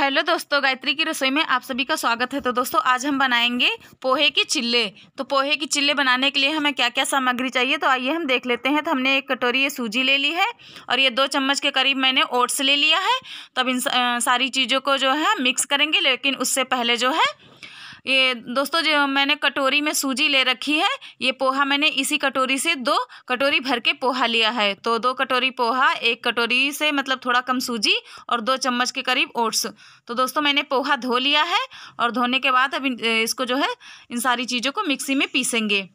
hello दोस्तों गायत्री की रसोई में आप सभी का स्वागत है तो दोस्तों आज हम बनाएंगे पोहे की चिल्ले तो पोहे की चिल्ले बनाने के लिए हमें क्या क्या सामग्री चाहिए तो आइए हम देख लेते हैं तो हमने एक कटोरी ये सूजी ले ली है और ये दो चम्मच के करीब मैंने ओट्स ले लिया है तब इन सारी चीज़ों को जो है मिक्स करेंगे लेकिन उससे पहले जो है ये दोस्तों जो मैंने कटोरी में सूजी ले रखी है ये पोहा मैंने इसी कटोरी से दो कटोरी भर के पोहा लिया है तो दो कटोरी पोहा एक कटोरी से मतलब थोड़ा कम सूजी और दो चम्मच के करीब ओट्स तो दोस्तों मैंने पोहा धो लिया है और धोने के बाद अब इसको जो है इन सारी चीज़ों को मिक्सी में पीसेंगे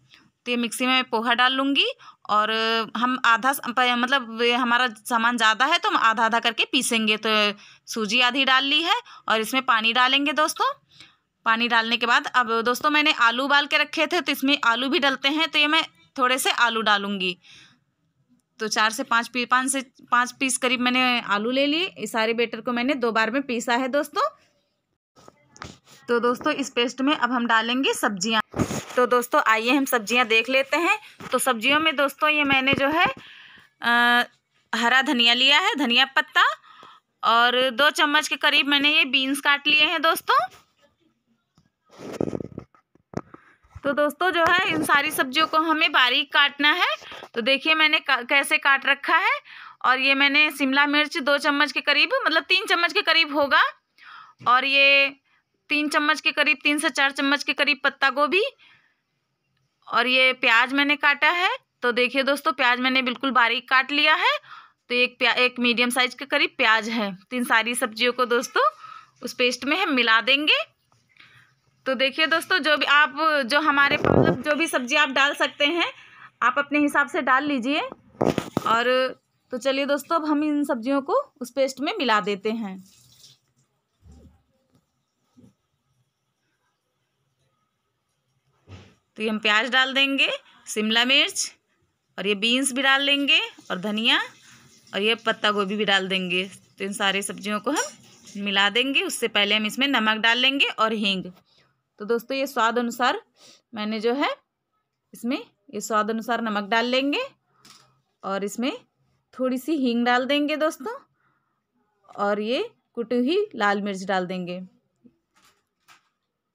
तो ये मिक्सी में पोहा डाल लूँगी और हम आधा मतलब हमारा सामान ज़्यादा है तो हम आधा आधा करके पीसेंगे तो सूजी आधी डाल ली है और इसमें पानी डालेंगे दोस्तों पानी डालने के बाद अब दोस्तों मैंने आलू उबाल के रखे थे तो इसमें आलू भी डलते हैं तो ये मैं थोड़े से आलू डालूँगी तो चार से पाँच पी पाँच से पाँच पीस करीब मैंने आलू ले लिए इस सारे बेटर को मैंने दो बार में पीसा है दोस्तों तो दोस्तों इस पेस्ट में अब हम डालेंगे सब्जियाँ तो दोस्तों आइए हम सब्जियाँ देख लेते हैं तो सब्जियों में दोस्तों ये मैंने जो है आ, हरा धनिया लिया है धनिया पत्ता और दो चम्मच के करीब मैंने ये बीन्स काट लिए हैं दोस्तों तो दोस्तों जो है इन सारी सब्जियों को हमें बारीक काटना है तो देखिए मैंने का, कैसे काट रखा है और ये मैंने शिमला मिर्च दो चम्मच के करीब मतलब तीन चम्मच के करीब होगा और ये तीन चम्मच के करीब तीन से चार चम्मच के करीब पत्ता गोभी और ये प्याज मैंने काटा है तो देखिए दोस्तों प्याज मैंने बिल्कुल बारीक काट लिया है तो एक प्या एक मीडियम साइज के करीब प्याज है तीन सारी सब्जियों को दोस्तों उस पेस्ट में हम मिला देंगे तो देखिए दोस्तों जो भी आप जो हमारे मतलब जो भी सब्जी आप डाल सकते हैं आप अपने हिसाब से डाल लीजिए और तो चलिए दोस्तों अब हम इन सब्जियों को उस पेस्ट में मिला देते हैं तो ये हम प्याज डाल देंगे शिमला मिर्च और ये बीन्स भी डाल देंगे और धनिया और ये पत्ता गोभी भी डाल देंगे तो इन सारी सब्जियों को हम मिला देंगे उससे पहले हम इसमें नमक डाल लेंगे और हींग तो दोस्तों ये स्वाद अनुसार मैंने जो है इसमें ये स्वाद अनुसार नमक डाल लेंगे और इसमें थोड़ी सी हींग डाल देंगे दोस्तों और ये कुटी हुई लाल मिर्च डाल देंगे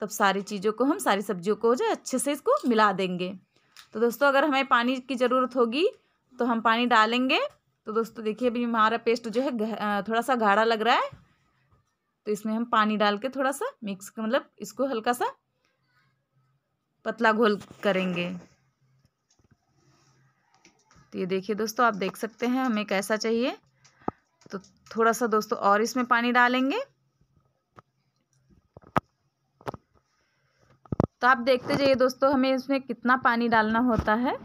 तब सारी चीज़ों को हम सारी सब्जियों को जो अच्छे से इसको मिला देंगे तो दोस्तों अगर हमें पानी की ज़रूरत होगी तो हम पानी डालेंगे तो दोस्तों देखिए अभी हमारा पेस्ट जो है थोड़ा सा गाढ़ा लग रहा है तो इसमें हम पानी डाल के थोड़ा सा मिक्स मतलब इसको हल्का सा पतला घोल करेंगे तो ये देखिए दोस्तों आप देख सकते हैं हमें कैसा चाहिए तो थोड़ा सा दोस्तों और इसमें पानी डालेंगे तो आप देखते जाइए दोस्तों हमें इसमें कितना पानी डालना होता है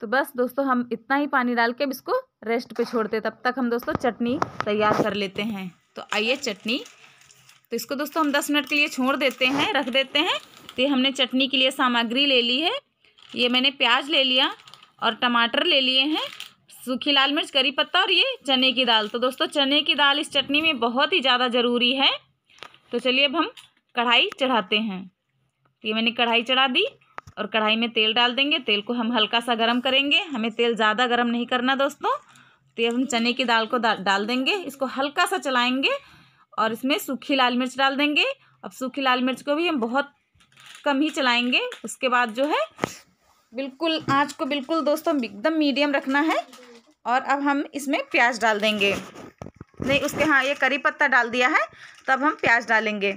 तो बस दोस्तों हम इतना ही पानी डाल के अब इसको रेस्ट पे छोड़ते तब तक हम दोस्तों चटनी तैयार कर लेते हैं तो आइए चटनी तो इसको दोस्तों हम दस मिनट के लिए छोड़ देते हैं रख देते हैं तो ये हमने चटनी के लिए सामग्री ले ली है ये मैंने प्याज ले लिया और टमाटर ले लिए हैं सूखी लाल मिर्च करी पत्ता और ये चने की दाल तो दोस्तों चने की दाल इस चटनी में बहुत ही ज़्यादा ज़रूरी है तो चलिए अब हम कढ़ाई चढ़ाते हैं तो ये मैंने कढ़ाई चढ़ा दी और कढ़ाई में तेल डाल देंगे तेल को हम हल्का सा गर्म करेंगे हमें तेल ज़्यादा गर्म नहीं करना दोस्तों तो ये हम चने की दाल को डाल देंगे इसको हल्का सा चलाएंगे और इसमें सूखी लाल मिर्च डाल देंगे अब सूखी लाल मिर्च को भी हम बहुत कम ही चलाएंगे उसके बाद जो है बिल्कुल आँच को बिल्कुल दोस्तों एकदम मीडियम रखना है और अब हम इसमें प्याज डाल देंगे नहीं उसके हाँ ये करी पत्ता डाल दिया है तब हम प्याज डालेंगे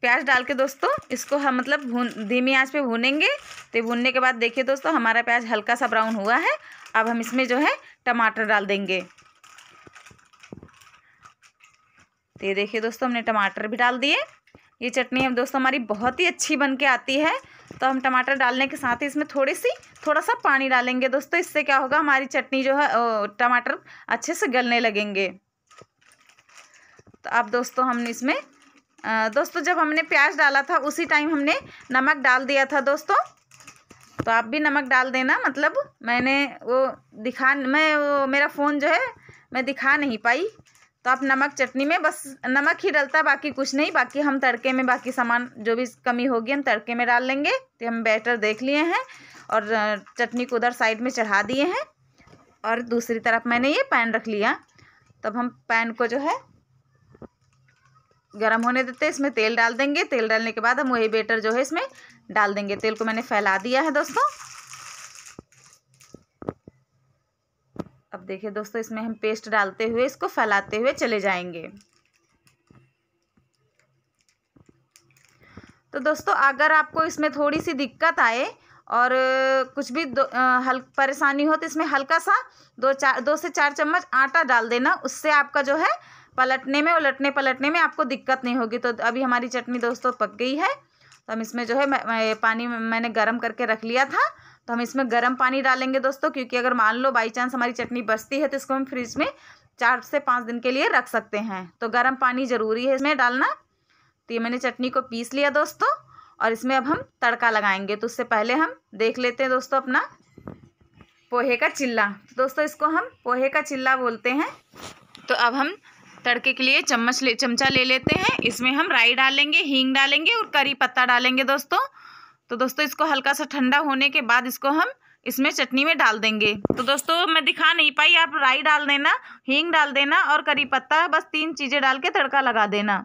प्याज डाल के दोस्तों इसको हम मतलब भून धीमी आँच पे भूनेंगे तो भूनने के बाद देखिए दोस्तों हमारा प्याज हल्का सा ब्राउन हुआ है अब हम इसमें जो है टमाटर डाल देंगे तो ये देखिए दोस्तों हमने टमाटर भी डाल दिए ये चटनी अब दोस्तों हमारी बहुत ही अच्छी बन के आती है तो हम टमाटर डालने के साथ ही इसमें थोड़ी सी थोड़ा सा पानी डालेंगे दोस्तों इससे क्या होगा हमारी चटनी जो है टमाटर अच्छे से गलने लगेंगे तो अब दोस्तों हम इसमें दोस्तों जब हमने प्याज डाला था उसी टाइम हमने नमक डाल दिया था दोस्तों तो आप भी नमक डाल देना मतलब मैंने वो दिखा मैं वो मेरा फ़ोन जो है मैं दिखा नहीं पाई तो आप नमक चटनी में बस नमक ही डलता बाकी कुछ नहीं बाकी हम तड़के में बाकी सामान जो भी कमी होगी हम तड़के में डाल लेंगे तो हम बैटर देख लिए हैं और चटनी को उधर साइड में चढ़ा दिए हैं और दूसरी तरफ मैंने ये पैन रख लिया तब हम पैन को जो है गर्म होने देते हैं इसमें तेल डाल देंगे तेल डालने के बाद हम वही बेटर जो है इसमें डाल देंगे तेल को मैंने फैला दिया है दोस्तों अब देखिए दोस्तों इसमें हम पेस्ट डालते हुए इसको फैलाते हुए चले जाएंगे तो दोस्तों अगर आपको इसमें थोड़ी सी दिक्कत आए और कुछ भी हल परेशानी हो तो इसमें हल्का सा दो चार दो से चार चम्मच आटा डाल देना उससे आपका जो है पलटने में उलटने पलटने में आपको दिक्कत नहीं होगी तो अभी हमारी चटनी दोस्तों पक गई है तो हम इसमें जो है मैं, पानी मैंने गर्म करके रख लिया था तो हम इसमें गर्म पानी डालेंगे दोस्तों क्योंकि अगर मान लो बाई चांस हमारी चटनी बचती है तो इसको हम फ्रिज में चार से पाँच दिन के लिए रख सकते हैं तो गर्म पानी ज़रूरी है इसमें डालना तो ये मैंने चटनी को पीस लिया दोस्तों और इसमें अब हम तड़का लगाएंगे तो उससे पहले हम देख लेते हैं दोस्तों अपना पोहे का चिल्ला तो दोस्तों इसको हम पोहे का चिल्ला बोलते हैं तो अब हम तड़के के लिए चम्मच ले चमचा ले लेते हैं इसमें हम राई डालेंगे हींग डालेंगे और करी पत्ता डालेंगे दोस्तों तो दोस्तों इसको हल्का सा ठंडा होने के बाद इसको हम इसमें चटनी में डाल देंगे तो दोस्तों मैं दिखा नहीं पाई आप राई डाल देना हींग डाल देना और करी पत्ता बस तीन चीज़ें डाल के तड़का लगा देना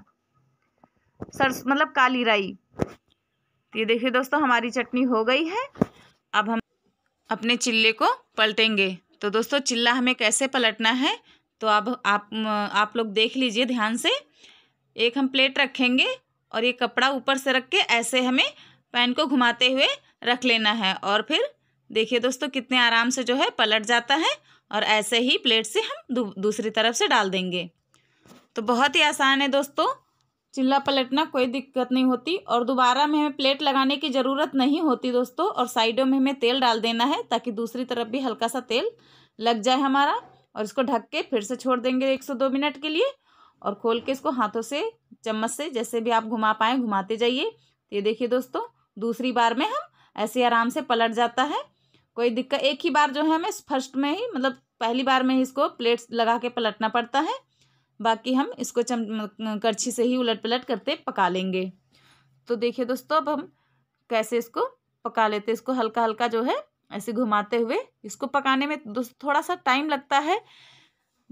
सरस मतलब काली राई तो ये देखिए दोस्तों हमारी चटनी हो गई है अब हम अपने चिल्ले को पलटेंगे तो दोस्तों चिल्ला हमें कैसे पलटना है तो अब आप आप लोग देख लीजिए ध्यान से एक हम प्लेट रखेंगे और ये कपड़ा ऊपर से रख के ऐसे हमें पैन को घुमाते हुए रख लेना है और फिर देखिए दोस्तों कितने आराम से जो है पलट जाता है और ऐसे ही प्लेट से हम दू, दूसरी तरफ से डाल देंगे तो बहुत ही आसान है दोस्तों चिल्ला पलटना कोई दिक्कत नहीं होती और दोबारा में हमें प्लेट लगाने की ज़रूरत नहीं होती दोस्तों और साइडों में हमें तेल डाल देना है ताकि दूसरी तरफ भी हल्का सा तेल लग जाए हमारा और इसको ढक के फिर से छोड़ देंगे एक सौ दो मिनट के लिए और खोल के इसको हाथों से चम्मच से जैसे भी आप घुमा पाएँ घुमाते जाइए ये देखिए दोस्तों दूसरी बार में हम ऐसे आराम से पलट जाता है कोई दिक्कत एक ही बार जो है हमें फर्स्ट में ही मतलब पहली बार में ही इसको प्लेट लगा के पलटना पड़ता है बाकी हम इसको चम करछी से ही उलट पलट करते पका लेंगे तो देखिए दोस्तों अब हम कैसे इसको पका लेते इसको हल्का हल्का जो है ऐसे घुमाते हुए इसको पकाने में थोड़ा सा टाइम लगता है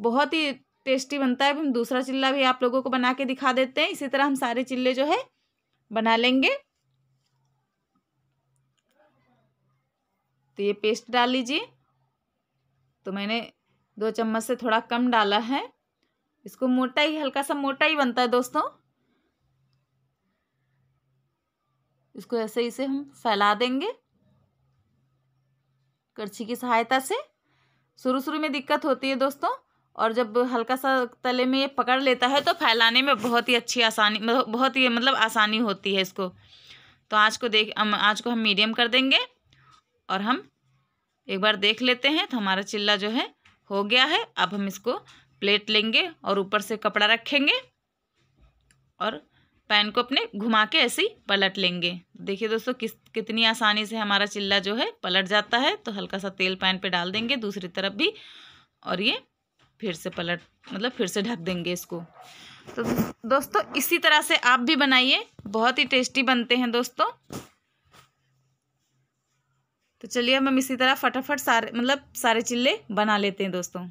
बहुत ही टेस्टी बनता है हम दूसरा चिल्ला भी आप लोगों को बना के दिखा देते हैं इसी तरह हम सारे चिल्ले जो है बना लेंगे तो ये पेस्ट डाल लीजिए तो मैंने दो चम्मच से थोड़ा कम डाला है इसको मोटा ही हल्का सा मोटा ही बनता है दोस्तों इसको ऐसे ही से हम फैला देंगे करछी की सहायता से शुरू शुरू में दिक्कत होती है दोस्तों और जब हल्का सा तले में ये पकड़ लेता है तो फैलाने में बहुत ही अच्छी आसानी बहुत ही मतलब आसानी होती है इसको तो आज को देख आज को हम मीडियम कर देंगे और हम एक बार देख लेते हैं तो हमारा चिल्ला जो है हो गया है अब हम इसको प्लेट लेंगे और ऊपर से कपड़ा रखेंगे और पैन को अपने घुमा के ऐसे ही पलट लेंगे देखिए दोस्तों किस कितनी आसानी से हमारा चिल्ला जो है पलट जाता है तो हल्का सा तेल पैन पे डाल देंगे दूसरी तरफ भी और ये फिर से पलट मतलब फिर से ढक देंगे इसको तो दोस्तों इसी तरह से आप भी बनाइए बहुत ही टेस्टी बनते हैं दोस्तों तो चलिए हम इसी तरह फटाफट सारे मतलब सारे चिल्ले बना लेते हैं दोस्तों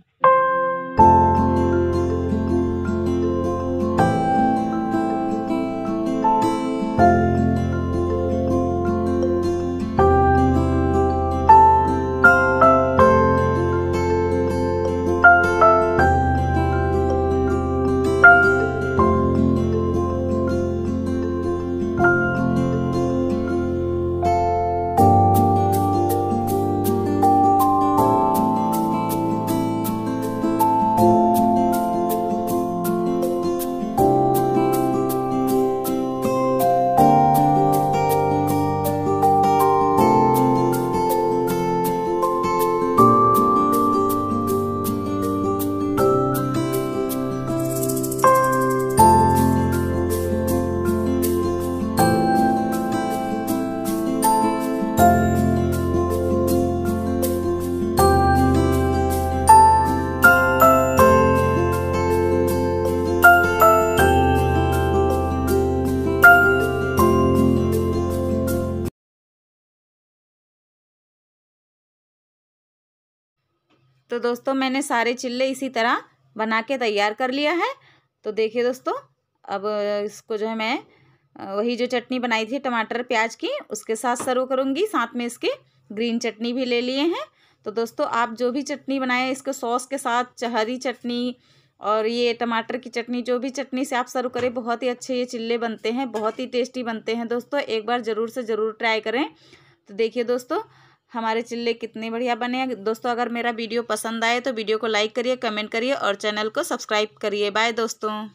तो दोस्तों मैंने सारे चिल्ले इसी तरह बना के तैयार कर लिया है तो देखिए दोस्तों अब इसको जो है मैं वही जो चटनी बनाई थी टमाटर प्याज की उसके साथ सर्व करूँगी साथ में इसके ग्रीन चटनी भी ले लिए हैं तो दोस्तों आप जो भी चटनी बनाएं इसको सॉस के साथ हरी चटनी और ये टमाटर की चटनी जो भी चटनी से आप सर्व करें बहुत ही अच्छे ये चिल्ले बनते हैं बहुत ही टेस्टी बनते हैं दोस्तों एक बार ज़रूर से ज़रूर ट्राई करें तो देखिए दोस्तों हमारे चिल्ले कितने बढ़िया बने हैं दोस्तों अगर मेरा वीडियो पसंद आए तो वीडियो को लाइक करिए कमेंट करिए और चैनल को सब्सक्राइब करिए बाय दोस्तों